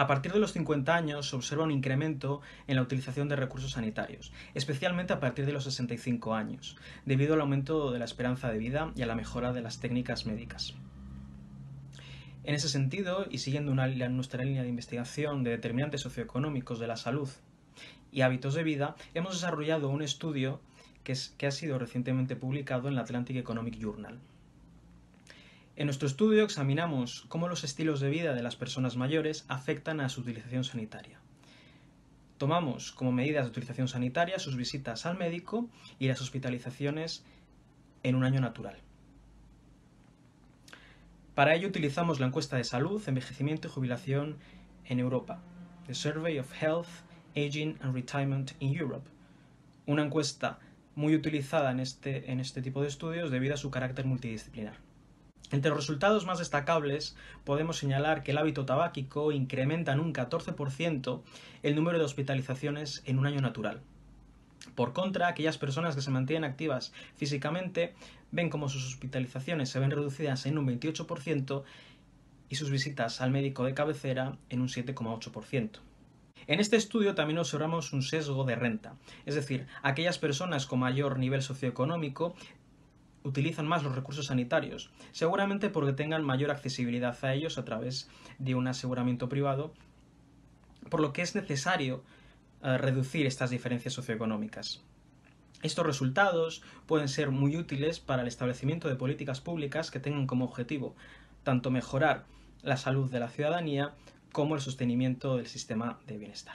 A partir de los 50 años se observa un incremento en la utilización de recursos sanitarios, especialmente a partir de los 65 años, debido al aumento de la esperanza de vida y a la mejora de las técnicas médicas. En ese sentido, y siguiendo nuestra línea de investigación de determinantes socioeconómicos de la salud y hábitos de vida, hemos desarrollado un estudio que, que ha sido recientemente publicado en la Atlantic Economic Journal. En nuestro estudio examinamos cómo los estilos de vida de las personas mayores afectan a su utilización sanitaria. Tomamos como medidas de utilización sanitaria sus visitas al médico y las hospitalizaciones en un año natural. Para ello utilizamos la encuesta de salud, envejecimiento y jubilación en Europa, The Survey of Health, Aging and Retirement in Europe, una encuesta muy utilizada en este, en este tipo de estudios debido a su carácter multidisciplinar. Entre los resultados más destacables podemos señalar que el hábito tabáquico incrementa en un 14% el número de hospitalizaciones en un año natural. Por contra, aquellas personas que se mantienen activas físicamente ven como sus hospitalizaciones se ven reducidas en un 28% y sus visitas al médico de cabecera en un 7,8%. En este estudio también observamos un sesgo de renta, es decir, aquellas personas con mayor nivel socioeconómico utilizan más los recursos sanitarios, seguramente porque tengan mayor accesibilidad a ellos a través de un aseguramiento privado, por lo que es necesario eh, reducir estas diferencias socioeconómicas. Estos resultados pueden ser muy útiles para el establecimiento de políticas públicas que tengan como objetivo tanto mejorar la salud de la ciudadanía como el sostenimiento del sistema de bienestar.